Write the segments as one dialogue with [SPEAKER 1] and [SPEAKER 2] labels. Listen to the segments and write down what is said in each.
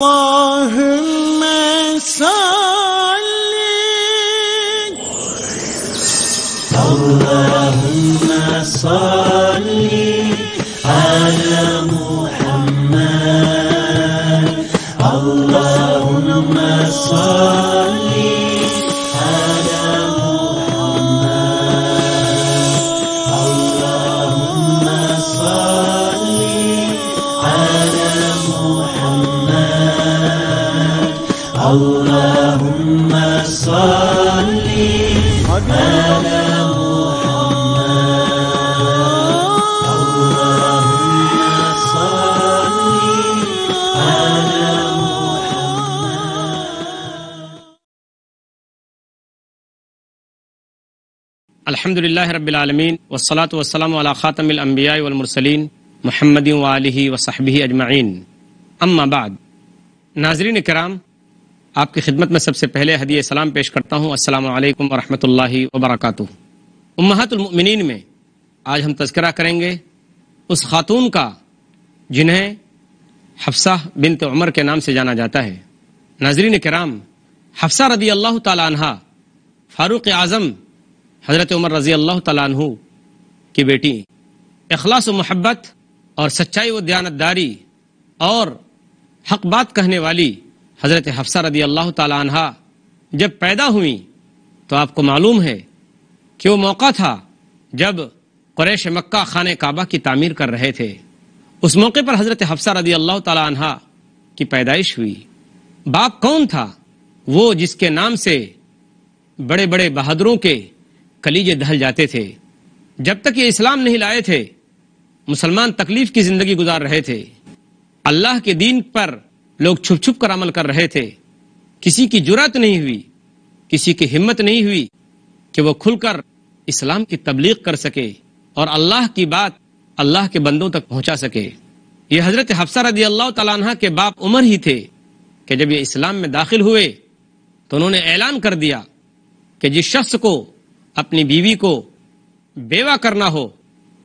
[SPEAKER 1] Allahümme salli Allahümme salli ala Muhammed Allahümme salli अलहमदिल्ला रबालमीन वसलात वसलम ख़ातमबियामरसलिन महमद वाली वसाहबी अजमाइन अम्माबाद नाजरीन कराम आपकी खिदमत में सबसे पहले हदिय सलाम पेश करता हूँ असल वरहमल वबरक उम्मातमिन में आज हम तस्करा करेंगे उस खातून का जिन्हें हफ्सा बिनत उमर के नाम से जाना जाता है नाजरीन कराम हफ्सा रदी अल्लाह तला फारूक आज़म हज़रत उमर रज़ी अल्लाह तु की बेटी अखलास मोहब्बत और सच्चाई व दयानतदारी और हक बात कहने वाली हज़रत हफ्सा रदी अल्लाह तहा जब पैदा हुई तो आपको मालूम है कि वो मौका था जब क्रैश मक्का खान काबा की तामीर कर रहे थे उस मौके पर हज़रत हफ्सा रदी अल्लाह तह की पैदाइश हुई बाप कौन था वो जिसके नाम से बड़े बड़े बहादुरों के कलीजे दहल जाते थे जब तक ये इस्लाम नहीं लाए थे मुसलमान तकलीफ की जिंदगी गुजार रहे थे अल्लाह के दीन पर लोग छुप छुप कर अमल कर रहे थे किसी की जुरात नहीं हुई किसी की हिम्मत नहीं हुई कि वो खुलकर इस्लाम की तबलीग कर सके और अल्लाह की बात अल्लाह के बंदों तक पहुंचा सके ये हजरत हफ्सा रदी अल्लाह तला के बाप उमर ही थे कि जब ये इस्लाम में दाखिल हुए तो उन्होंने ऐलान कर दिया कि जिस शख्स को अपनी बीवी को बेवा करना हो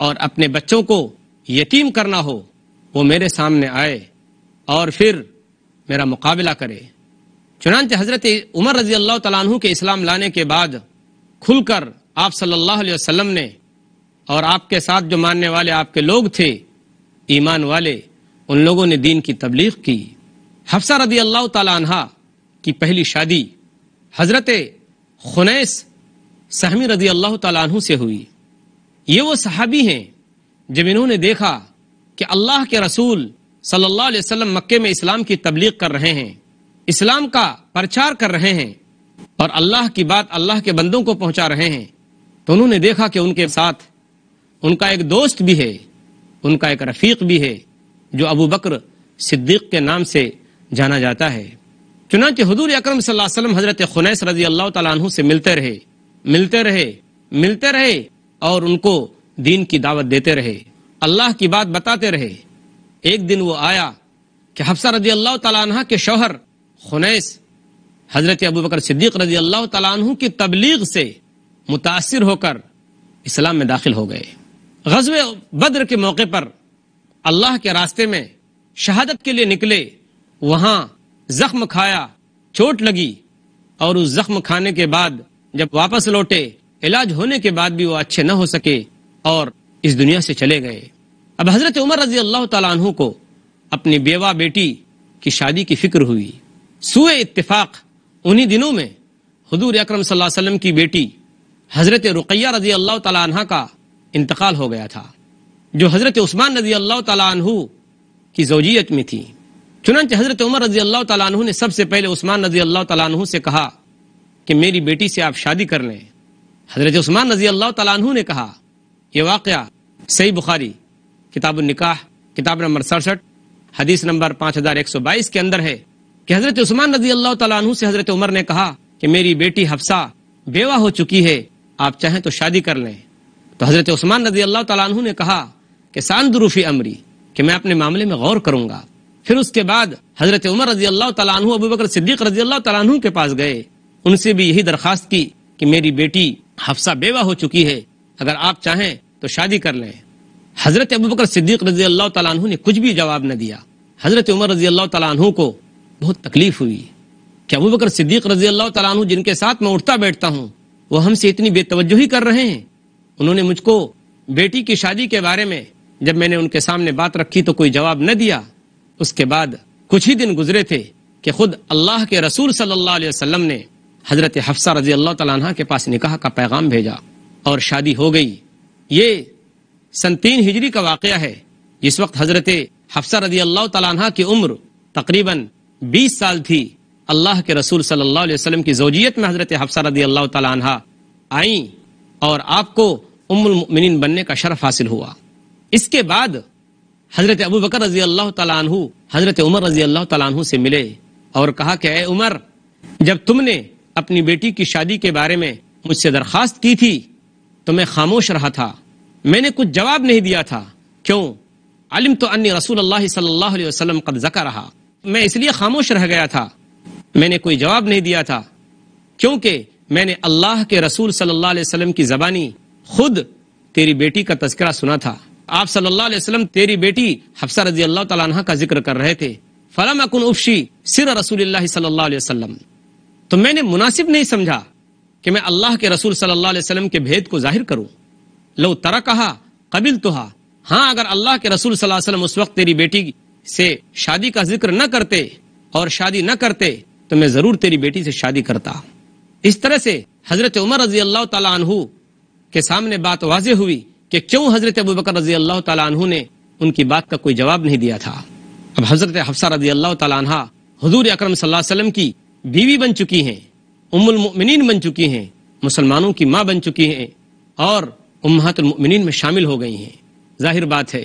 [SPEAKER 1] और अपने बच्चों को यतीम करना हो वो मेरे सामने आए और फिर मेरा मुकाबला करे चुनान हज़रत उमर रजी अल्लाह तु के इस्लाम लाने के बाद खुलकर आप सल्लल्लाहु अलैहि वसल्लम ने और आपके साथ जो मानने वाले आपके लोग थे ईमान वाले उन लोगों ने दीन की तबलीग की हफ्सा रजी अल्लाह तला की पहली शादी हज़रत खुनैस सहमी रजी अल्लाह तु से हुई ये वो सहाबी हैं जब इन्होंने देखा कि अल्लाह के रसूल सल्लल्लाहु अलैहि वसल्लम मक्के में इस्लाम की तबलीग कर रहे हैं इस्लाम का प्रचार कर रहे हैं और अल्लाह की बात अल्लाह के बंदों को पहुंचा रहे हैं तो उन्होंने देखा कि उनके साथ उनका एक दोस्त भी है उनका एक रफ़ीक भी है जो अबू बकर सिद्दीक के नाम से जाना जाता है चुनाच हजूर अक्रम सल्लम हज़रत खुनैस रजी अल्लाह तु से मिलते रहे मिलते रहे मिलते रहे और उनको दीन की दावत देते रहे अल्लाह की बात बताते रहे एक दिन वो आया कि हफ्सा रजी अल्लाह तला के शौहर खुनैस हजरत अबू बकर सिद्दीक रजी अल्लाह तला की तबलीग से मुतासर होकर इस्लाम में दाखिल हो गए गजब बद्र के मौके पर अल्लाह के रास्ते में शहादत के लिए निकले वहां जख्म खाया चोट लगी और उस जख्म खाने के बाद जब वापस लौटे इलाज होने के बाद भी वो अच्छे न हो सके और इस दुनिया से चले गए अब हजरत उमर रजी अल्लाह तु को अपनी बेवा बेटी की शादी की फिक्र हुई सुए इतफाक उन्हीं दिनों में हजूर अक्रम वसल्लम की बेटी हजरत रुकैया रजी अल्लाह तह का इंतकाल हो गया था जो हजरत उस्मान रजी अल्लाह तु की जोजियत में थी चुनाच हजरत उमर रजी अल्लाह तु ने सबसे पहले उस्मान रजी अल्लाह तु से कहा कि मेरी बेटी से आप शादी कर लें हजरत उस्मान रजी अल्लाह तु ने कहा यह वाक़ सही बुखारी किताब निकाह किताब नंबर सड़सठ हदीस नंबर पाँच हज़ार एक सौ बाईस के अंदर है कि हज़रत उस्मान रजी अल्लाह तु से हज़रत उमर ने कहा कि मेरी बेटी हफ्सा बेवा हो चुकी है आप चाहें तो शादी कर लें तो हज़रत उस्मान रजी अल्लाह तु ने कहा कि सांदरूफ़ी अमरी कि मैं अपने मामले में गौर करूंगा फिर उसके बाद हज़रत उमर रजी अल्लाह तु अबू बकर सिद्दीक रजी अल्लाह तु के पास गए उनसे भी यही दरखास्त की कि मेरी बेटी हफ्सा बेवा हो चुकी है अगर आप चाहें तो शादी कर लें हजरत अबू बकर सिद्दीक रजी अल्लाह तु ने कुछ भी जवाब न दिया हजरत उमर रजी अल्लाह तु को बहुत तकलीफ हुई कि अबू बकर सिद्दीक रजी अल्लाह तु जिनके साथ मैं उठता बैठता हूँ वो हमसे इतनी बेतवजो ही कर रहे हैं उन्होंने मुझको बेटी की शादी के बारे में जब मैंने उनके सामने बात रखी तो कोई जवाब न दिया उसके बाद कुछ ही दिन गुजरे थे कि खुद अल्लाह के रसूल सल्लल्लाहु अलैहि वसल्लम ने हज़रत हफ्सा रजी अल्लाह तला के पास निकाह का पैगाम भेजा और शादी हो गई ये सन हिजरी का वाक़ है इस वक्त हज़रत हफ्सा रजी अल्लाह तला की उम्र तकरीबन बीस साल थी अल्लाह के रसूल सल्लल्लाहु अलैहि वसल्लम की जोजियत में हज़रत हफ्सा रजी अल्लाह तला आई और आपको उम्मिन बनने का शरफ हासिल हुआ इसके बाद हज़रत अबू बकर रजी अल्लाह तु हज़रत उमर रजी अल्लाह तला से मिले और कहा कि अमर जब तुमने अपनी बेटी की शादी के बारे में मुझसे दरख्वास्त की थी तो मैं खामोश रहा था मैंने कुछ जवाब नहीं दिया था क्यों आलिम तो अन्य रसूल अल्लाह सल्लल्लाहु अलैहि वसल्लम कद जका रहा मैं इसलिए खामोश रह गया था मैंने कोई जवाब नहीं दिया था क्योंकि मैंने अल्लाह के रसूल सल्लल्लाहु अलैहि वसल्लम की ज़बानी खुद तेरी बेटी का तस्करा सुना था आप सल्लल्लाहु अलैहि वसल्लम तेरी बेटी हफ्सा रजी अल्लाह तला का जिक्र कर रहे थे फलम अकुन उफशी सिर रसूल सल्लल्लाहु अलैहि वसल्लम तो मैंने मुनासिब नहीं समझा कि मैं अल्लाह के रसूल सल्लल्लाहु अलैहि वसल्लम के भेद को जाहिर करूं लो तरा कहा कबिल तुहा हाँ अगर अल्लाह के रसूल सल्लल्लाहु अलैहि वसल्लम उस वक्त तेरी बेटी से शादी का जिक्र न करते और शादी न करते तो मैं जरूर तेरी बेटी से शादी करता इस तरह से हजरत उमर रजी अल्लाह तु के सामने बात वाज हुई कि क्यों हजरत अबू बकर रजी अल्लाह तु ने उनकी बात का कोई जवाब नहीं दिया था अब हजरत हफ्सा रजी अल्लाह तला हजूर अक्रम सल्लम की बीवी बन चुकी हैं उमुल मुमिनीन बन चुकी हैं मुसलमानों की माँ बन चुकी हैं और उम्मातुल मुमिनीन में शामिल हो गई हैं जाहिर बात है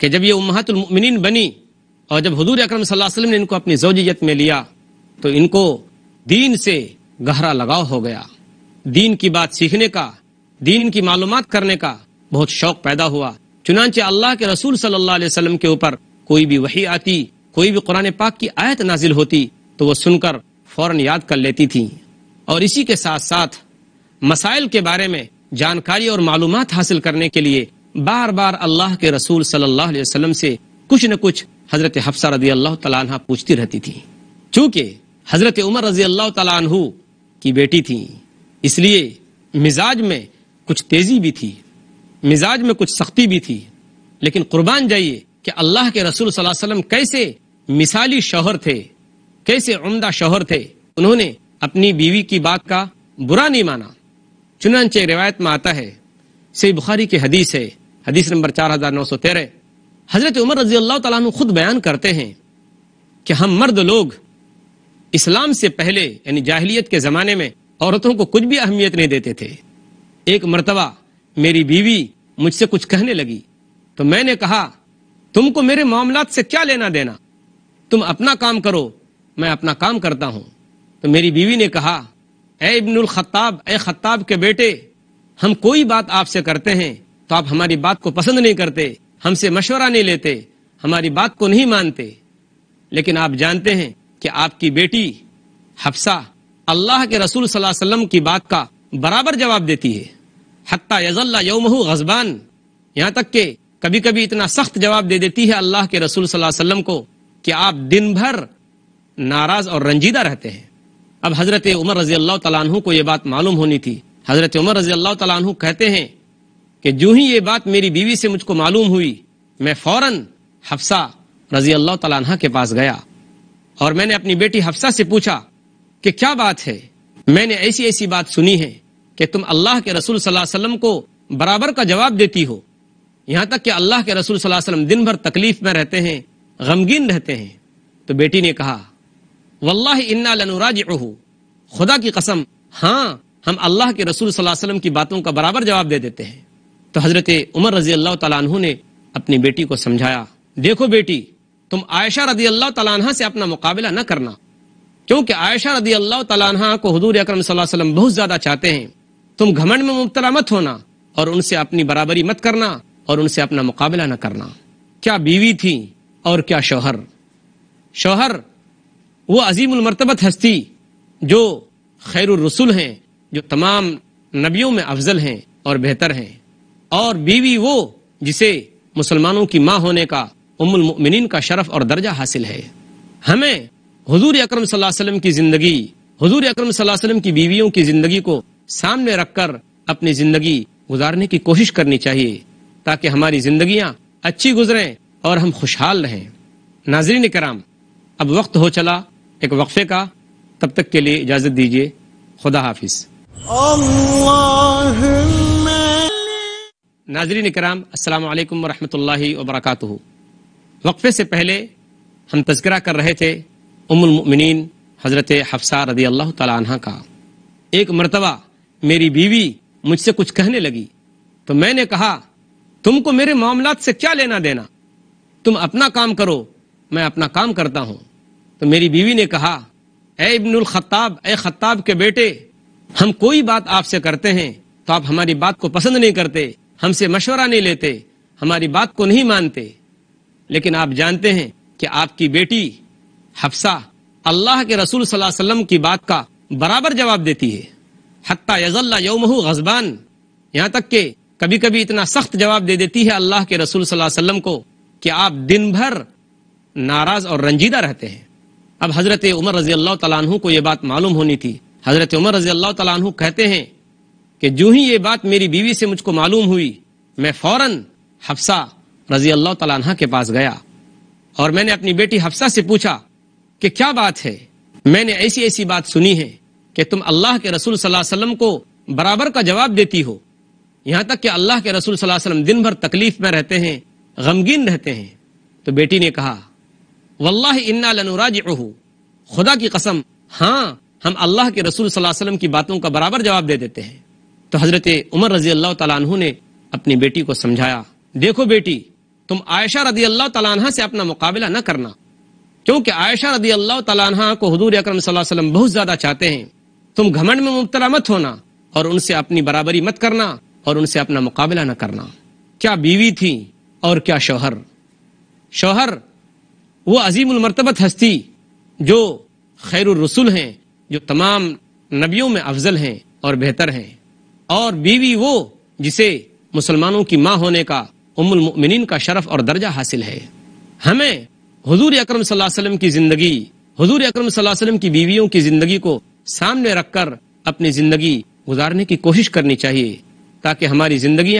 [SPEAKER 1] कि जब ये उम्मातुल मुमिनीन बनी और जब हजूर अक्रम वसल्लम ने इनको अपनी जोजियत में लिया तो इनको दीन से गहरा लगाव हो गया दीन की बात सीखने का दीन की मालूम करने का बहुत शौक पैदा हुआ चुनाचे अल्लाह के रसूल सल्लल्लाहु अलैहि वसल्लम के ऊपर कोई भी वही आती कोई भी कुरान पाक की आयत नाजिल होती तो वो सुनकर फौरन याद कर लेती थी और इसी के साथ साथ मसाइल के बारे में जानकारी और मालूम हासिल करने के लिए बार बार अल्लाह के रसूल सल्लल्लाहु अलैहि वसल्लम से कुछ न कुछ हज़रत हफ्सा रजी अल्लाह तला पूछती रहती थी चूँकि हज़रत उमर रजी अल्लाह तला की बेटी थी इसलिए मिजाज में कुछ तेज़ी भी थी मिजाज में कुछ सख्ती भी थी लेकिन कुर्बान जाइए कि अल्लाह के रसूल वसल्लम कैसे मिसाली शोहर थे कैसे उमदा शोहर थे उन्होंने अपनी बीवी की बात का बुरा नहीं माना चुनानचे रिवायत में आता है सही बुखारी की हदीस है हदीस नंबर चार हजार नौ सौ तेरह हजरत उमर रजी अल्लाह खुद बयान करते हैं कि हम मर्द लोग इस्लाम से पहले यानी जाहिलियत के ज़माने में औरतों को कुछ भी अहमियत नहीं देते थे एक मरतबा मेरी बीवी मुझसे कुछ कहने लगी तो मैंने कहा तुमको मेरे मामला से क्या लेना देना तुम अपना काम करो मैं अपना काम करता हूँ तो मेरी बीवी ने कहा ए इब्नुल खत्ताब ए खत्ताब के बेटे हम कोई बात आपसे करते हैं तो आप हमारी बात को पसंद नहीं करते हमसे मशवरा नहीं लेते हमारी बात को नहीं मानते लेकिन आप जानते हैं कि आपकी बेटी हफ्सा अल्लाह के रसूल सल्लल्लाहु अलैहि वसल्लम की बात का बराबर जवाब देती है हत्ता यजल्ला यौमहू गजबान यहाँ तक के कभी कभी इतना सख्त जवाब दे देती है अल्लाह के रसूल सल्लल्लाहु अलैहि वसल्लम को कि आप दिन भर नाराज और रंजीदा रहते हैं अब हज़रत उमर रजी अल्लाह तु को यह बात मालूम होनी थी हज़रत उमर रजी अल्लाह तु कहते हैं कि जो ही ये बात मेरी बीवी से मुझको मालूम हुई मैं फ़ौरन हफ्सा रजी अल्लाह तला के पास गया और मैंने अपनी बेटी हफ्सा से पूछा कि क्या बात है मैंने ऐसी ऐसी बात सुनी है कि तुम अल्लाह के रसूल वसल्लम को बराबर का जवाब देती हो यहां तक कि अल्लाह के रसूल वसल्लम दिन भर तकलीफ में रहते हैं गमगीन रहते हैं तो बेटी ने कहा वल्लाह इन्ना लनुराज खुदा की कसम हाँ हम अल्लाह के रसूल वसल्लम की बातों का बराबर जवाब दे देते हैं तो हज़रत उमर रजी अल्लाह तु ने अपनी बेटी को समझाया देखो बेटी तुम आयशा रजी अल्लाह तला से अपना मुकाबला न करना क्योंकि आयशा रजी अल्लाह तला को हजूर अक्रम बहुत ज़्यादा चाहते हैं तुम घमंड में मुबतला मत होना और उनसे अपनी बराबरी मत करना और उनसे अपना मुकाबला न करना क्या बीवी थी और क्या शौहर शौहर वो अजीमरतबत हस्ती जो खैर रसूल हैं जो तमाम नबियों में अफजल हैं और बेहतर हैं और बीवी वो जिसे मुसलमानों की माँ होने का उमुलमिन का शरफ और दर्जा हासिल है हमें हजूर अक्रम वसल्लम की ज़िंदगी हजूर अक्रम वसल्लम की बीवियों की ज़िंदगी को सामने रखकर अपनी ज़िंदगी गुजारने की कोशिश करनी चाहिए ताकि हमारी जिंदगी अच्छी गुजरें और हम खुशहाल रहें नाजरीन कराम अब वक्त हो चला एक वक्फे का तब तक के लिए इजाज़त दीजिए खुदा हाफिज़ नाजरीन कराम असलकम वरहि वबरक वक्फे से पहले हम तस्करा कर रहे थे उमिन हज़रत हफ्सा रदी अल्लाह तह का एक मरतबा मेरी बीवी मुझसे कुछ कहने लगी तो मैंने कहा तुमको मेरे मामला से क्या लेना देना तुम अपना काम करो मैं अपना काम करता हूँ तो मेरी बीवी ने कहा ए इब्नुल खत्ताब ए खत्ताब के बेटे हम कोई बात आपसे करते हैं तो आप हमारी बात को पसंद नहीं करते हमसे मशवरा नहीं लेते हमारी बात को नहीं मानते लेकिन आप जानते हैं कि आपकी बेटी हफ्सा अल्लाह के रसूल सल्लल्लाहु अलैहि वसल्लम की बात का बराबर जवाब देती है हत्ता यजल्ला यौमहु गजबान यहाँ तक के कभी कभी इतना सख्त जवाब दे देती है अल्लाह के रसूल सल्लल्लाहु अलैहि वसल्लम को कि आप दिन भर नाराज और रंजीदा रहते हैं अब हज़रत उमर रजी अल्लाह तला को यह बात मालूम होनी थी हज़रत उमर रजी अल्लाह तु कहते हैं कि जू ही ये बात मेरी बीवी से मुझको मालूम हुई मैं फ़ौरन हफ्सा रजी अल्लाह तला के पास गया और मैंने अपनी बेटी हफ्सा से पूछा कि क्या बात है मैंने ऐसी ऐसी बात सुनी है कि तुम अल्लाह के रसूल वसल्लम को बराबर का जवाब देती हो यहाँ तक कि अल्लाह के रसूल वसल्लम दिन भर तकलीफ में रहते हैं गमगीन रहते हैं तो बेटी ने कहा वल्लाह इन्ना लनुराज खुदा की कसम हाँ हम अल्लाह के रसूल वसल्लम की बातों का बराबर जवाब दे देते हैं तो हजरत उमर रजी अल्लाह तु ने अपनी बेटी को समझाया देखो बेटी तुम आयशा रजी अल्लाह तला से अपना मुकाबला न करना क्योंकि आयशा रजी अल्लाह तला को हजूर अक्रम वसल्लम बहुत ज़्यादा चाहते हैं तुम घमंड में मुबतला मत होना और उनसे अपनी बराबरी मत करना और उनसे अपना मुकाबला न करना क्या बीवी थी और क्या शौहर शौहर वो उलमरतबत हस्ती जो खैर रसूल हैं जो तमाम नबियों में अफजल हैं और बेहतर हैं और बीवी वो जिसे मुसलमानों की माँ होने का उमुलमिन का शरफ और दर्जा हासिल है हमें हजूर अक्रम सल्लम की ज़िंदगी हजूर अक्रम सलाम की बीवियों की ज़िंदगी को सामने रखकर अपनी ज़िंदगी गुजारने की कोशिश करनी चाहिए ताकि हमारी जिंदगी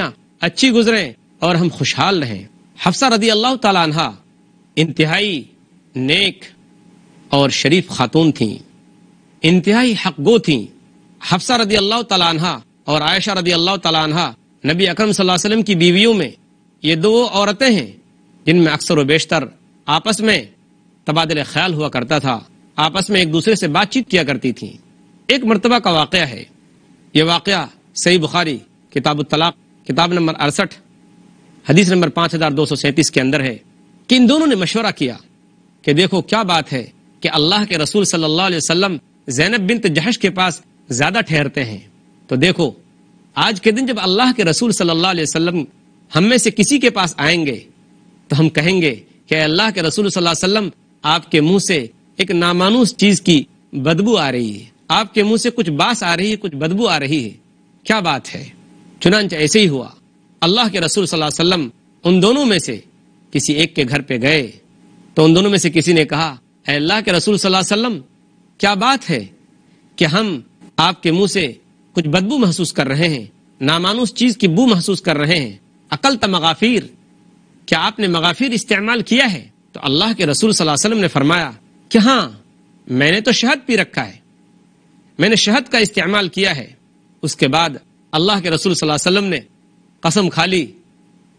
[SPEAKER 1] अच्छी गुजरें और हम खुशहाल रहें हफ्सा रदी अल्लाह तला इंतहाई नेक और शरीफ खातून थी इंतहाई हकगो थी हफ्सा रजी अल्लाह तला और आयशा रजी अल्लाह तला नबी अकरम वसल्लम की बीवियों में ये दो औरतें हैं जिनमें अक्सर व बेशतर आपस में तबादल ख्याल हुआ करता था आपस में एक दूसरे से बातचीत किया करती थी एक मरतबा का वाक़ है यह वाक़ सही बुखारी किताब तलाक किताब नंबर अड़सठ हदीस नंबर पांच हज़ार दो सौ सैंतीस के अंदर है कि इन दोनों ने मशवरा किया कि देखो क्या बात है कि अल्लाह के रसूल सल्लल्लाहु अलैहि वसल्लम जैनब बिन जहश के पास ज्यादा ठहरते हैं तो देखो आज के दिन जब अल्लाह के रसूल सल्लल्लाहु अलैहि वसल्लम हम में से किसी के पास आएंगे तो हम कहेंगे कि अल्लाह के रसूल सल्लल्लाहु अलैहि वसल्लम आपके मुंह से एक नामानुस चीज की बदबू आ रही है आपके मुंह से कुछ बास आ रही है कुछ बदबू आ रही है क्या बात है चुनाच ऐसे ही हुआ अल्लाह के रसूल सल्लल्लाहु अलैहि वसल्लम उन दोनों में से किसी एक के घर पे गए तो उन दोनों में से किसी ने कहा अल्लाह के रसूल सल्लल्लाहु अलैहि वसल्लम क्या बात है कि हम आपके मुंह से कुछ बदबू महसूस कर रहे हैं नामानुस चीज की बू महसूस कर रहे हैं अकल त मगाफिर क्या आपने मगाफिर इस्तेमाल किया है तो अल्लाह के रसूल सल्लल्लाहु अलैहि वसल्लम ने फरमाया कि हाँ मैंने तो शहद पी रखा है मैंने शहद का इस्तेमाल किया है उसके बाद अल्लाह के रसूल सल्लल्लाहु अलैहि वसल्लम ने कसम खाली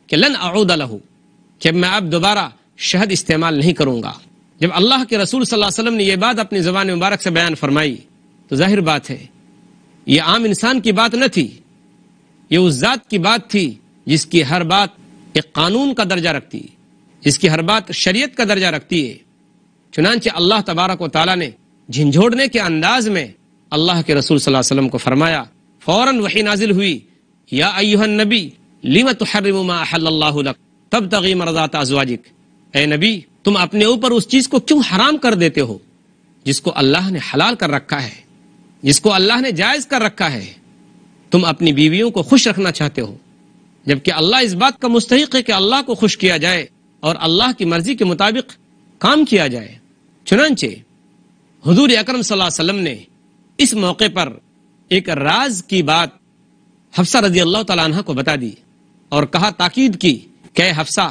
[SPEAKER 1] कि लन अऊदा लहू कि मैं अब दोबारा शहद इस्तेमाल नहीं करूंगा जब अल्लाह के रसूल सल्लल्लाहु अलैहि वसल्लम ने यह बात अपनी ज़बान मुबारक से बयान फरमाई तो जाहिर बात है ये आम इंसान की बात न थी ये उस ज़ात की बात थी जिसकी हर बात एक कानून का दर्जा रखती है जिसकी हर बात शरीयत का दर्जा रखती है चुनानचे अल्लाह तबारक व ताली ने झिझोड़ने के अंदाज में अल्लाह के रसूल सल्लल्लाहु अलैहि वसल्लम को फरमाया फ़ौरन वही नाजिल हुई या अयुहन नबी लिमत हर्रमा तब तगी मरजात आजवाजिक ए नबी तुम अपने ऊपर उस चीज को क्यों हराम कर देते हो जिसको अल्लाह ने हलाल कर रखा है जिसको अल्लाह ने जायज कर रखा है तुम अपनी बीवियों को खुश रखना चाहते हो जबकि अल्लाह इस बात का मुस्तक है कि अल्लाह को खुश किया जाए और अल्लाह की मर्जी के मुताबिक काम किया जाए चुनाचे हजूर अक्रम वसल्लम ने इस मौके पर एक राज की बात हफ्सा रजी अल्लाह तला को बता दी और कहा ताकीद की कह हफ्सा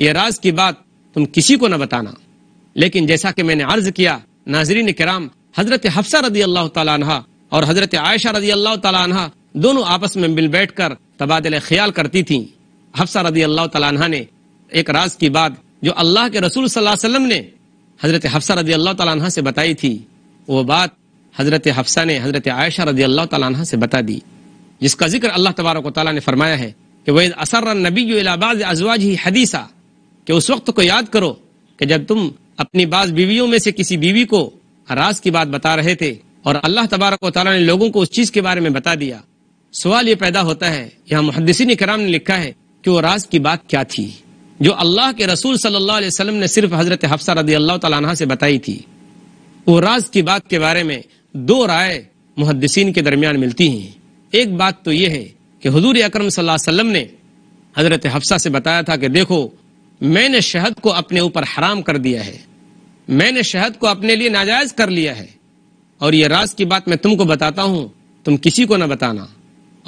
[SPEAKER 1] ये राज की बात तुम किसी को न बताना लेकिन जैसा कि मैंने अर्ज किया नाजरीन कराम हजरत हफ्सा रदी अल्लाह तला और हजरत आयशा रदी अल्लाह तला दोनों आपस में मिल बैठ कर तबादल ख्याल करती थी हफ्सा रदी अल्लाह तहा ने एक राज की बात जो अल्लाह के रसूल वसल्लम ने हजरत हफ्सा रदी अल्लाह तला से बताई थी वो बात हजरत हफ्सा ने हजरत आयशा रदी अल्लाह तला से बता दी जिसका जिक्र अल्लाह तबारक ने फरमाया है कि वह असर नबी अलाबाज अजवाज हदीसा कि उस वक्त को याद करो कि जब तुम अपनी बाज बीवियों में से किसी बीवी को राज की बात बता रहे थे और अल्लाह तबारक वाली ने लोगों को उस चीज़ के बारे में बता दिया सवाल ये पैदा होता है यहाँ मुहदसिन कराम ने लिखा है कि वो राज की बात क्या थी जो अल्लाह के रसूल सल्लल्लाहु अलैहि वसल्लम ने सिर्फ हजरत हफ्सा रदी अल्लाह से बताई थी वो राज की बात के बारे में दो राय मुहदसिन के दरमियान मिलती हैं एक बात तो ये है कि हजूर अक्रम सल्लम ने हजरत हफ्सा से बताया था कि देखो मैंने शहद को अपने ऊपर हराम कर दिया है मैंने शहद को अपने लिए नाजायज कर लिया है और ये राज की बात मैं तुमको बताता हूँ तुम किसी को ना बताना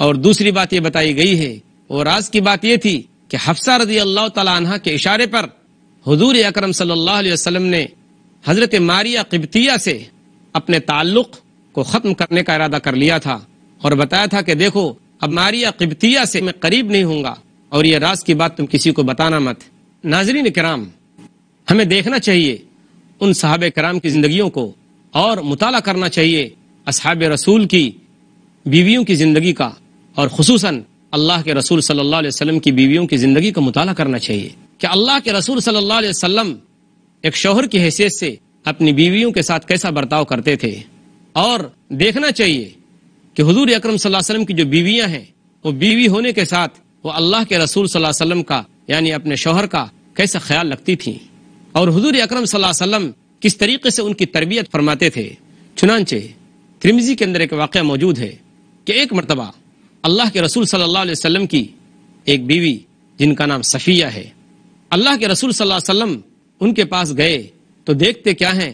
[SPEAKER 1] और दूसरी बात ये बताई गई है और राज की बात यह थी कि हफ्सा रजी अल्लाह तला के इशारे पर हजूर अक्रम सल्लाम ने हजरत मारिया किबतिया से अपने ताल्लुक को ख़त्म करने का इरादा कर लिया था और बताया था कि देखो अब मारिया किबतिया से मैं करीब नहीं हूँ और ये राज की बात तुम किसी को बताना मत नाजरीन कराम हमें देखना चाहिए उन साहब कराम की जिंदगी को और मुताल करना चाहिए असहाब रसूल की बीवियों की ज़िंदगी का और खसूस अल्लाह के रसूल सल्लल्लाहु अलैहि वसल्लम की बीवियों की ज़िंदगी का मुताल करना चाहिए कि अल्लाह के रसूल सल्लल्लाहु अलैहि वसल्लम एक शोहर की हैसियत से अपनी बीवियों के साथ कैसा बर्ताव करते थे और देखना चाहिए कि हजूर अक्रम वसल्लम की जो बीवियां हैं वो बीवी होने के साथ वो अल्लाह के रसूल वसल्लम का यानी अपने शोहर का कैसा ख्याल रखती थी और हजूर अक्रम वसल्लम किस तरीके से उनकी तरबियत फरमाते थे चुनानचे त्रिमजी के अंदर एक वाक़ मौजूद है कि एक मरतबा अल्लाह के रसूल सल्लल्लाहु अलैहि की एक बीवी जिनका नाम सफ़िया है अल्लाह के रसूल सल्लल्लाहु उनके पास गए तो देखते क्या हैं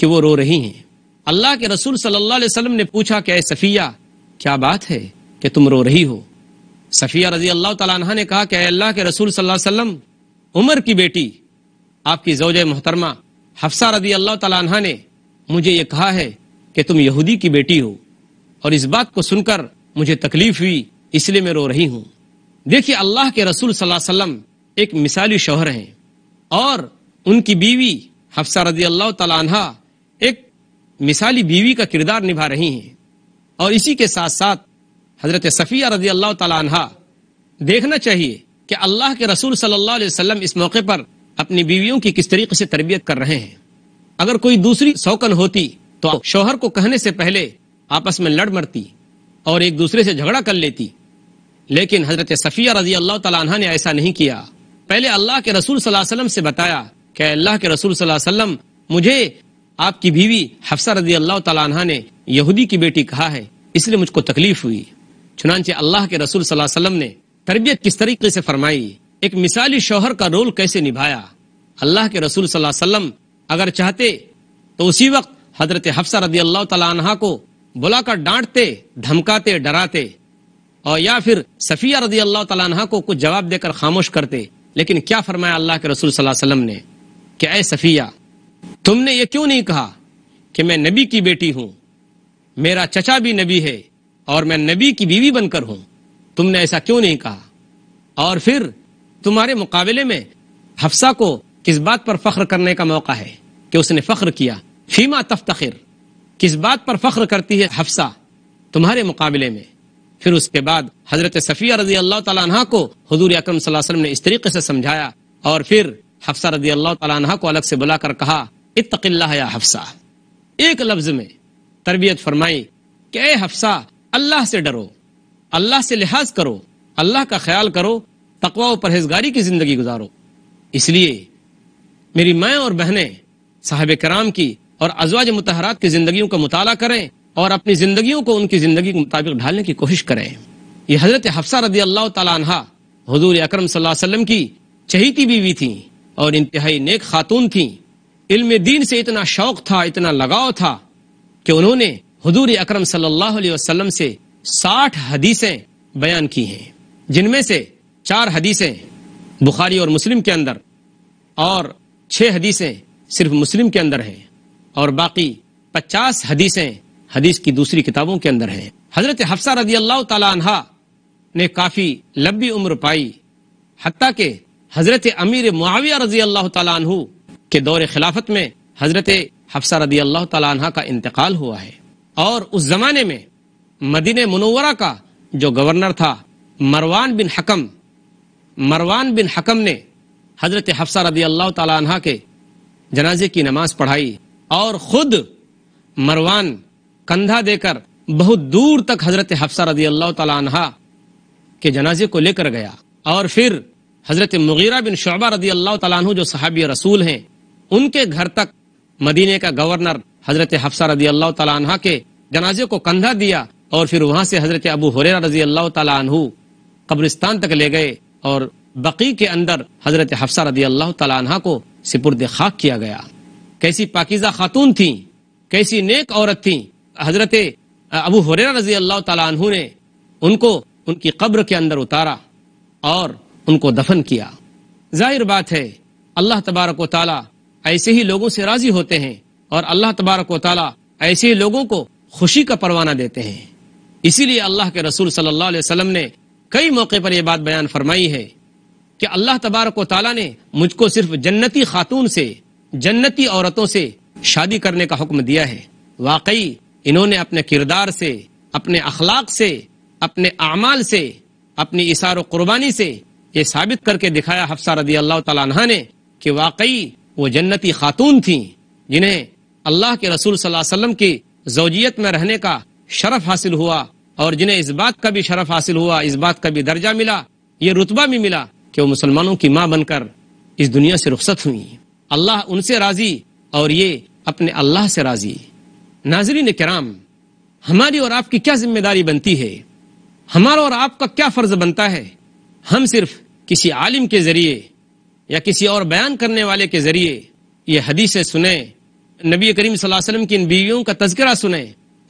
[SPEAKER 1] कि वो रो रही हैं अल्लाह के रसूल सल्लल्लाहु अलैहि वसल्लम ने पूछा कि सफ़िया क्या बात है कि तुम रो रही हो सफ़िया रजी अल्लाह तला ने कहा कि अल्लाह के रसूल सल्लाम उमर की बेटी आपकी जोज मोहतरमा हफ्सा रजी अल्लाह तला ने मुझे ये कहा है कि तुम यहूदी की बेटी हो और इस बात को सुनकर मुझे तकलीफ हुई इसलिए मैं रो रही हूँ देखिए अल्लाह के रसूल वसल्लम एक मिसाली शोहर हैं और उनकी बीवी हफ्सा रजी अल्लाह तला मिसाली बीवी का किरदार निभा रही हैं और इसी के साथ साथ हजरत सफ़िया रजी अल्लाह तला देखना चाहिए कि अल्लाह के रसूल सल्लल्लाहु अलैहि वसल्लम इस मौके पर अपनी बीवियों की किस तरीके से तरबियत कर रहे हैं अगर कोई दूसरी शौकन होती तो शोहर को कहने से पहले आपस में लड़ मरती और एक दूसरे से झगड़ा कर लेती लेकिन हजरत सफ़िया रजी अल्लाह तला ने ऐसा नहीं किया पहले अल्लाह के रसूल सल्लल्लाहु अलैहि वसल्लम से बताया कि अल्लाह के रसूल सल्लल्लाहु अलैहि वसल्लम मुझे आपकी बीवी हफ्सा रजी अल्लाह तला ने यहूदी की बेटी कहा है इसलिए मुझको तकलीफ हुई चुनाचे अल्लाह के रसूल सलाम ने तरबियत किस तरीके से फरमाई एक मिसाली शोहर का रोल कैसे निभाया अल्लाह के रसूल सलाम अगर चाहते तो उसी वक्त हजरत हफ्सा रजी अल्लाह तला को बुलाकर डांटते धमकाते डराते और या फिर सफिया रजी अल्लाह तला को कुछ जवाब देकर खामोश करते लेकिन क्या फरमाया अल्लाह के रसूल वसल्लम ने कि सफिया तुमने ये क्यों नहीं कहा कि मैं नबी की बेटी हूं मेरा चचा भी नबी है और मैं नबी की बीवी बनकर हूं तुमने ऐसा क्यों नहीं कहा और फिर तुम्हारे मुकाबले में हफ्सा को किस बात पर फख्र करने का मौका है कि उसने फख्र किया फीमा तफ्तखिर किस बात पर फख्र करती है हफ्सा तुम्हारे मुकाबले में फिर उसके बाद हजरत सफ़िया रजी अल्लाह तला को हजूर अक्रम ने इस तरीके से समझाया और फिर हफ्सा रजी अल्लाह तला को अलग से बुलाकर कहा इतकल्ला या हफ्सा एक लफ्ज में तरबियत फरमाई कि ए हफ्सा अल्लाह से डरो अल्लाह से लिहाज करो अल्लाह का ख्याल करो तकवा और परहेजगारी की जिंदगी गुजारो इसलिए मेरी माए और बहनें साहब कराम की और अजवाज मतहरात की जिंदगियों का मुताला करें और अपनी जिंदगियों को उनकी जिंदगी के मुताबिक ढालने की कोशिश करें यह हजरत हफ्सा रदी अल्लाह तला हजूर अक्रम वसल्लम की चहीती बीवी थी और इंतहाई नेक खातून थी इल्म दीन से इतना शौक था इतना लगाव था कि उन्होंने हजूर अक्रम सल्लल्लाहु से साठ हदीसें बयान की हैं जिनमें से चार हदीसें बुखारी और मुस्लिम के अंदर और छः हदीसें सिर्फ मुस्लिम के अंदर हैं और बाकी पचास हदीसें हदीस की दूसरी किताबों के अंदर हैं हजरत हफ्सा रजी अल्लाह तला ने काफ़ी लंबी उम्र पाई हती के हजरत अमीर मुआविया रजी अल्लाह तु के दौर खिलाफत में हज़रत हफ्सा रदी अल्लाह तह का इंतकाल हुआ है और उस ज़माने में मदीन मनोवरा का जो गवर्नर था मरवान बिन हकम मरवान बिन हकम ने हज़रत हफ्सा रदी अल्लाह तह के जनाजे की नमाज पढ़ाई और ख़ुद मरवान कंधा देकर बहुत दूर तक हज़रत हफ्सा रदी अल्लाह तह के जनाजे को लेकर गया और फिर हज़रत मुगीरा बिन शोबा रदी अल्लाह तु जो सहाबी रसूल हैं उनके घर तक मदीने का गवर्नर हजरत हफ्सा रजी अल्लाह तला के जनाजे को कंधा दिया और फिर वहां से हजरत अबू हुरेरा रजी अल्लाह तु कब्रिस्तान तक ले गए और बकी के अंदर हजरत हफ्सा रजी अल्लाह तला को सिपुर्द खाक किया गया कैसी पाकिजा खातून थी कैसी नेक औरत थी हजरत अबू हुरेरा रजी अल्लाह तु ने उनको उनकी कब्र के अंदर उतारा और उनको दफन किया जाहिर बात है अल्लाह तबारक वाली ऐसे ही लोगों से राजी होते हैं और अल्लाह तबारक वाली ऐसे ही लोगों को खुशी का परवाना देते हैं इसीलिए अल्लाह के रसूल सल्लल्लाहु अलैहि वसल्लम ने कई मौके पर यह बात बयान फरमाई है कि अल्लाह तबारक वाली ने मुझको सिर्फ जन्नती खातून से जन्नती औरतों से शादी करने का हुक्म दिया है वाकई इन्होंने अपने किरदार से अपने अखलाक से अपने अमाल से अपनी इशार कुर्बानी से ये साबित करके दिखाया हफ्सा रदी अल्लाह तला ने कि वाकई वो जन्नती खातून थी जिन्हें अल्लाह के रसूल वसल्लम की जोजियत में रहने का शरफ हासिल हुआ और जिन्हें इस बात का भी शरफ हासिल हुआ इस बात का भी दर्जा मिला ये रुतबा भी मिला कि वो मुसलमानों की माँ बनकर इस दुनिया से रुख्सत हुई अल्लाह उनसे राजी और ये अपने अल्लाह से राजी नाजरीन कराम हमारी और आपकी क्या जिम्मेदारी बनती है हमारा और आपका क्या फर्ज बनता है हम सिर्फ किसी आलिम के जरिए या किसी और बयान करने वाले के जरिए ये हदीसें सुने नबी करीम वसल्लम की इन बीवियों का तस्करा सुने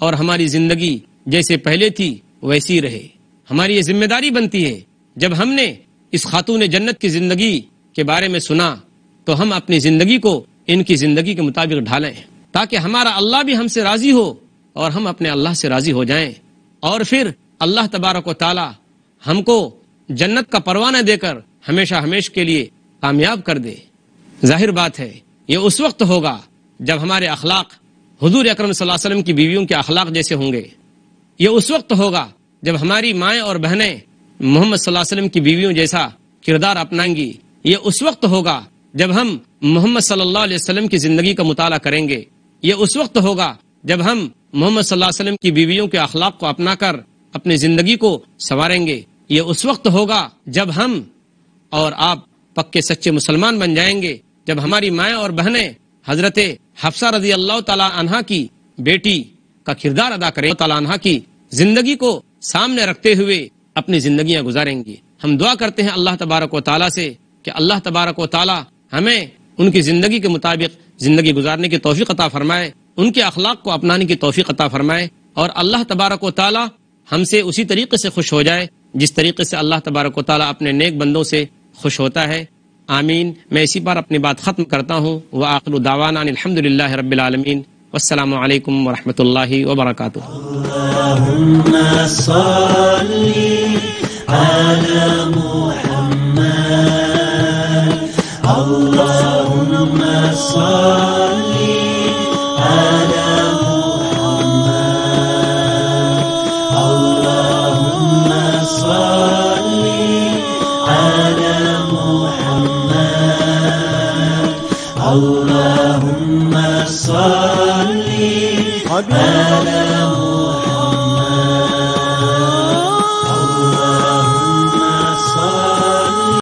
[SPEAKER 1] और हमारी जिंदगी जैसे पहले थी वैसी रहे हमारी ये जिम्मेदारी बनती है जब हमने इस खातून जन्नत की जिंदगी के बारे में सुना तो हम अपनी जिंदगी को इनकी जिंदगी के मुताबिक ढालें ताकि हमारा अल्लाह भी हमसे राजी हो और हम अपने अल्लाह से राजी हो जाएं और फिर अल्लाह तबारक ताला हमको जन्नत का परवाना देकर हमेशा हमेशा के लिए कामयाब कर दे जाहिर बात है ये उस वक्त होगा जब हमारे अखलाक हजूर अक्रम वसल्लम की बीवियों के अखलाक जैसे होंगे ये उस वक्त होगा जब हमारी माए और बहने मोहम्मद वसल्लम की बीवियों जैसा किरदार अपनाएंगी ये उस वक्त होगा जब हम मोहम्मद सल्लाम की ज़िंदगी का मुताला करेंगे ये उस वक्त होगा जब हम मोहम्मद सल्लाम की बीवियों के अखलाक को अपनाकर अपनी ज़िंदगी को संवारेंगे ये उस वक्त होगा जब हम और आप पक्के सच्चे मुसलमान बन जाएंगे जब हमारी माए और बहने हजरत हफ्सा रजी अल्लाह तला की बेटी का किरदार अदा करे तला की जिंदगी को सामने रखते हुए अपनी जिंदगी गुजारेंगी हम दुआ करते हैं अल्लाह तबारक वाली ताली से कि अल्लाह तबारक व हमें उनकी ज़िंदगी के मुताबिक ज़िंदगी गुजारने की तोफ़ी अता फ़रमाए उनके अखलाक को अपनाने की तोफ़ी अता फ़रमाए और अल्लाह तबारक व हमसे उसी तरीके से खुश हो जाए जिस तरीके से अल्लाह तबारक वाली अपने नेक बंदों से खुश होता है आमीन मैं इसी बार अपनी बात ख़त्म करता हूँ व आखिर दावाना अलहमदिल्ला रबालमीन वालकम वरहमल वबरक اللهم صل على اللهم صل على